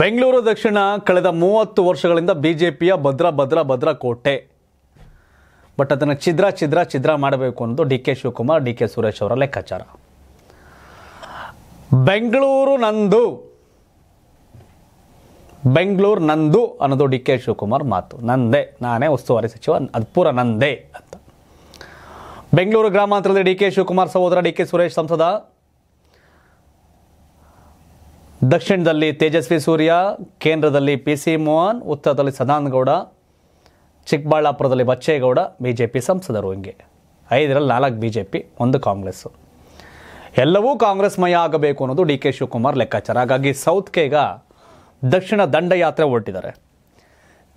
ಬೆಂಗಳೂರು ದಕ್ಷಿಣ ಕಳೆದ ಮೂವತ್ತು ವರ್ಷಗಳಿಂದ ಬಿ ಜೆ ಪಿಯ ಭದ್ರ ಭದ್ರ ಭದ್ರ ಕೋಟೆ ಬಟ್ ಅದನ್ನು ಛಿದ್ರ ಛಿದ್ರ ಛಿದ್ರ ಮಾಡಬೇಕು ಅನ್ನೋದು D K Shivakumar D K Suresh ಅವರ ಲೆಕ್ಕಾಚಾರ ಬೆಂಗಳೂರು ನಂದು ಬೆಂಗಳೂರು ನಂದು ಅನ್ನೋದು ಡಿ ಕೆ ಶಿವಕುಮಾರ್ ಮಾತು ನಂದೇ ನಾನೇ ಉಸ್ತುವಾರಿ ಸಚಿವ ಅದು ನಂದೆ ನಂದೇ ಅಂತ ಬೆಂಗಳೂರು ಗ್ರಾಮಾಂತರದ ಡಿ ಕೆ ಶಿವಕುಮಾರ್ ಸಹೋದರ ಡಿ ಕೆ ಸುರೇಶ್ ಸಂಸದ ದಕ್ಷಿಣದಲ್ಲಿ ತೇಜಸ್ವಿ ಸೂರ್ಯ ಕೇಂದ್ರದಲ್ಲಿ ಪಿ ಸಿ ಮೋಹನ್ ಉತ್ತರದಲ್ಲಿ ಸದಾನಗೌಡ ಚಿಕ್ಕಬಳ್ಳಾಪುರದಲ್ಲಿ ಬಚ್ಚೇಗೌಡ ಬಿ ಜೆ ಪಿ ಸಂಸದರು ಹಿಂಗೆ ಐದರಲ್ಲಿ ನಾಲ್ಕು ಬಿ ಜೆ ಪಿ ಒಂದು ಕಾಂಗ್ರೆಸ್ಸು ಎಲ್ಲವೂ ಕಾಂಗ್ರೆಸ್ಮಯ ಆಗಬೇಕು ಅನ್ನೋದು ಡಿ ಕೆ ಶಿವಕುಮಾರ್ ಲೆಕ್ಕಾಚಾರ ಹಾಗಾಗಿ ಸೌತ್ಗೆ ಈಗ ದಕ್ಷಿಣ ದಂಡಯಾತ್ರೆ ಹೊರಟಿದ್ದಾರೆ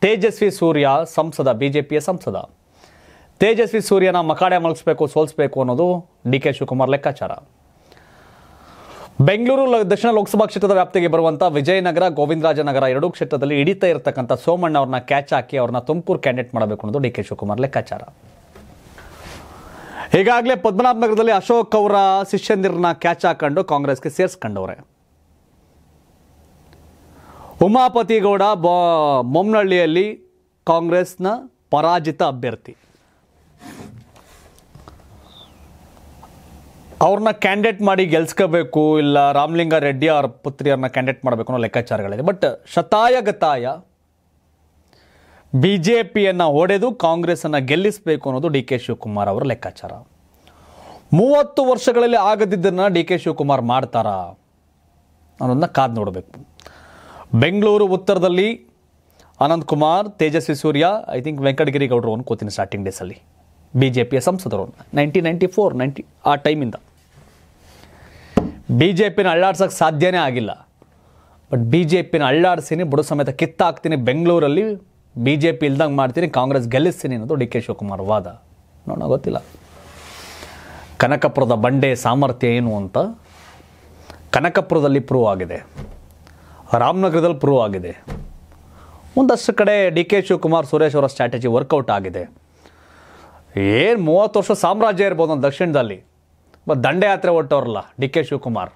ತೇಜಸ್ವಿ ಸೂರ್ಯ ಸಂಸದ ಬಿ ಜೆ ಪಿಯ ಸಂಸದ ತೇಜಸ್ವಿ ಸೂರ್ಯನ ಮಕಾಡೆ ಮಲಗಿಸ್ಬೇಕು ಸೋಲಿಸ್ಬೇಕು ಅನ್ನೋದು ಡಿ ಕೆ ಶಿವಕುಮಾರ್ ಲೆಕ್ಕಾಚಾರ ಬೆಂಗಳೂರು ದಕ್ಷಿಣ ಲೋಕಸಭಾ ಕ್ಷೇತ್ರದ ವ್ಯಾಪ್ತಿಗೆ ಬರುವಂತಹ ವಿಜಯನಗರ ಗೋವಿಂದರಾಜನಗರ ಎರಡೂ ಕ್ಷೇತ್ರದಲ್ಲಿ ಹಿಡಿತಾ ಇರತಕ್ಕಂಥ ಸೋಮಣ್ಣ ಅವ್ರನ್ನ ಕ್ಯಾಚ್ ಹಾಕಿ ಅವ್ರನ್ನ ತುಮಕೂರು ಕ್ಯಾಂಡಿಡೇಟ್ ಮಾಡಬೇಕು ಅನ್ನೋದು ಡಿ ಕೆ ಶಿವಕುಮಾರ್ ಲೆಕ್ಕಾಚಾರ ಈಗಾಗಲೇ ಪದ್ಮನಾಭನಗರದಲ್ಲಿ ಅಶೋಕ್ ಅವರ ಶಿಷ್ಯಂದಿರನ್ನ ಕ್ಯಾಚ್ ಹಾಕೊಂಡು ಕಾಂಗ್ರೆಸ್ಗೆ ಸೇರಿಸ್ಕೊಂಡವ್ರೆ ಉಮಾಪತಿಗೌಡ ಬೊ ಮೊಮ್ನಹಳ್ಳಿಯಲ್ಲಿ ಕಾಂಗ್ರೆಸ್ನ ಪರಾಜಿತ ಅಭ್ಯರ್ಥಿ ಅವ್ರನ್ನ ಕ್ಯಾಂಡಿಡೇಟ್ ಮಾಡಿ ಗೆಲ್ಸ್ಕೋಬೇಕು ಇಲ್ಲ ರಾಮಲಿಂಗ ರೆಡ್ಡಿ ಅವ್ರ ಪುತ್ರಿಯವ್ರನ್ನ ಕ್ಯಾಂಡಿಡೇಟ್ ಮಾಡಬೇಕು ಅನ್ನೋ ಲೆಕ್ಕಾಚಾರಗಳಿದೆ ಬಟ್ ಶತಾಯ ಗತಾಯ ಬಿ ಜೆ ಪಿಯನ್ನು ಹೊಡೆದು ಕಾಂಗ್ರೆಸ್ಸನ್ನು ಗೆಲ್ಲಿಸಬೇಕು ಅನ್ನೋದು ಡಿ ಕೆ ಶಿವಕುಮಾರ್ ಅವರ ಲೆಕ್ಕಾಚಾರ ಮೂವತ್ತು ವರ್ಷಗಳಲ್ಲಿ ಆಗದಿದ್ದನ್ನು ಡಿ ಕೆ ಶಿವಕುಮಾರ್ ಮಾಡ್ತಾರಾ ಅನ್ನೋದನ್ನ ಕಾದು ನೋಡಬೇಕು ಬೆಂಗಳೂರು ಉತ್ತರದಲ್ಲಿ ಅನಂತ್ ಕುಮಾರ್ ತೇಜಸ್ವಿ ಸೂರ್ಯ ಐ ತಿಂಕ್ ವೆಂಕಟಗಿರಿ ಗೌಡರು ಅನ್ಕೋತೀನಿ ಸ್ಟಾರ್ಟಿಂಗ್ ಡೇಸಲ್ಲಿ ಬಿ ಜೆ ಪಿಯ ಸಂಸದರು ನೈನ್ಟೀನ್ ನೈಂಟಿ ಫೋರ್ ನೈಂಟಿ ಆ ಟೈಮಿಂದ ಬಿ ಜೆ ಪಿನ ಅಳ್ಳಾಡ್ಸೋಕ್ಕೆ ಸಾಧ್ಯನೇ ಆಗಿಲ್ಲ ಬಟ್ ಬಿ ಜೆ ಪಿನ ಅಳ್ಳಾಡ್ಸೀನಿ ಬುಡ ಸಮೇತ ಕಿತ್ತಾಕ್ತೀನಿ ಬೆಂಗಳೂರಲ್ಲಿ ಬಿ ಜೆ ಪಿ ಇಲ್ದಂಗೆ ಮಾಡ್ತೀನಿ ಕಾಂಗ್ರೆಸ್ ಗೆಲ್ಲಿಸ್ತೀನಿ ಅನ್ನೋದು ಡಿ ಕೆ ಶಿವಕುಮಾರ್ ವಾದ ನೋಡೋಣ ಗೊತ್ತಿಲ್ಲ ಕನಕಪುರದ ಬಂಡೆ ಸಾಮರ್ಥ್ಯ ಏನು ಅಂತ ಕನಕಪುರದಲ್ಲಿ ಪ್ರೂವ್ ಆಗಿದೆ ರಾಮನಗರದಲ್ಲಿ ಪ್ರೂವ್ ಆಗಿದೆ ಒಂದಷ್ಟು ಕಡೆ ಡಿ ಕೆ ಶಿವಕುಮಾರ್ ಸುರೇಶ್ ಅವರ ಸ್ಟ್ರಾಟಜಿ ವರ್ಕೌಟ್ ಆಗಿದೆ ಏನು ಮೂವತ್ತು ವರ್ಷ ಸಾಮ್ರಾಜ್ಯ ಇರ್ಬೋದು ದಕ್ಷಿಣದಲ್ಲಿ ಮತ್ತು ದಂಡಯಾತ್ರೆ ಹೊಟ್ಟವ್ರಲ್ಲ ಡಿ ಕೆ ಶಿವಕುಮಾರ್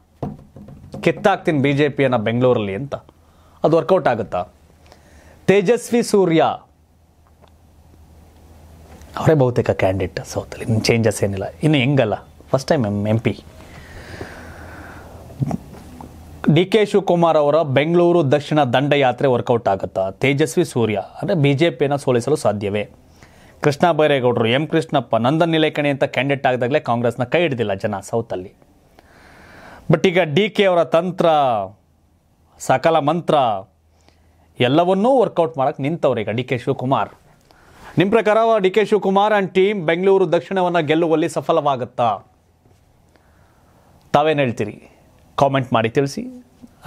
ಕಿತ್ತಾಕ್ತೀನಿ ಬಿ ಜೆ ಪಿಯನ್ನು ಬೆಂಗಳೂರಲ್ಲಿ ಅಂತ ಅದು ವರ್ಕೌಟ್ ಆಗುತ್ತಾ ತೇಜಸ್ವಿ ಸೂರ್ಯ ಅವರೇ ಬಹುತೇಕ ಕ್ಯಾಂಡಿಡೇಟ್ ಸೌತಲ್ಲಿ ಇನ್ನು ಚೇಂಜಸ್ ಏನಿಲ್ಲ ಇನ್ನು ಹೆಂಗಲ್ಲ first time M M P D K Shivakumar ಅವರ ಬೆಂಗಳೂರು ದಕ್ಷಿಣ ದಂಡಯಾತ್ರೆ ವರ್ಕೌಟ್ ಆಗುತ್ತಾ ತೇಜಸ್ವಿ ಸೂರ್ಯ ಅಂದರೆ ಬಿ ಜೆ ಪಿಯನ್ನು ಸೋಲಿಸಲು ಸಾಧ್ಯವೇ ಕೃಷ್ಣ ಬೈರೇಗೌಡರು ಎಂ ಕೃಷ್ಣಪ್ಪ ನಂದನ್ ನಿಲೇಕಣಿ ಅಂತ ಕ್ಯಾಂಡಿಡೇಟ್ ಆಗದಾಗಲೇ ಕಾಂಗ್ರೆಸ್ನ ಕೈ ಹಿಡಿದಿಲ್ಲ ಜನ ಸೌತಲ್ಲಿ ಬಟ್ ಈಗ ಡಿ ಕೆ ಅವರ ತಂತ್ರ ಸಕಲ ಮಂತ್ರ ಎಲ್ಲವನ್ನೂ ವರ್ಕೌಟ್ ಮಾಡೋಕ್ಕೆ ನಿಂತವ್ರು ಈಗ ಡಿ ಕೆ ಶಿವಕುಮಾರ್ ನಿಮ್ಮ ಪ್ರಕಾರ D K Shivakumar and team Bengaluru ದಕ್ಷಿಣವನ್ನು ಗೆಲ್ಲುವಲ್ಲಿ ಸಫಲವಾಗುತ್ತಾ ತಾವೇನು ಹೇಳ್ತೀರಿ ಕಾಮೆಂಟ್ ಮಾಡಿ ತಿಳಿಸಿ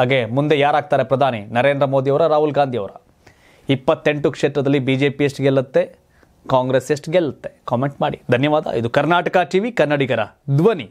ಹಾಗೆ ಮುಂದೆ ಯಾರಾಗ್ತಾರೆ ಪ್ರಧಾನಿ ನರೇಂದ್ರ ಮೋದಿಯವರ ರಾಹುಲ್ ಗಾಂಧಿಯವರ ಇಪ್ಪತ್ತೆಂಟು ಕ್ಷೇತ್ರದಲ್ಲಿ ಬಿ ಜೆ ಪಿ ಎಷ್ಟು ಗೆಲ್ಲುತ್ತೆ ಕಾಂಗ್ರೆಸ್ ಎಷ್ಟು ಗೆಲ್ಲುತ್ತೆ ಕಾಮೆಂಟ್ ಮಾಡಿ ಧನ್ಯವಾದ ಇದು ಕರ್ನಾಟಕ ಟಿವಿ ಕನ್ನಡಿಗರ ಧ್ವನಿ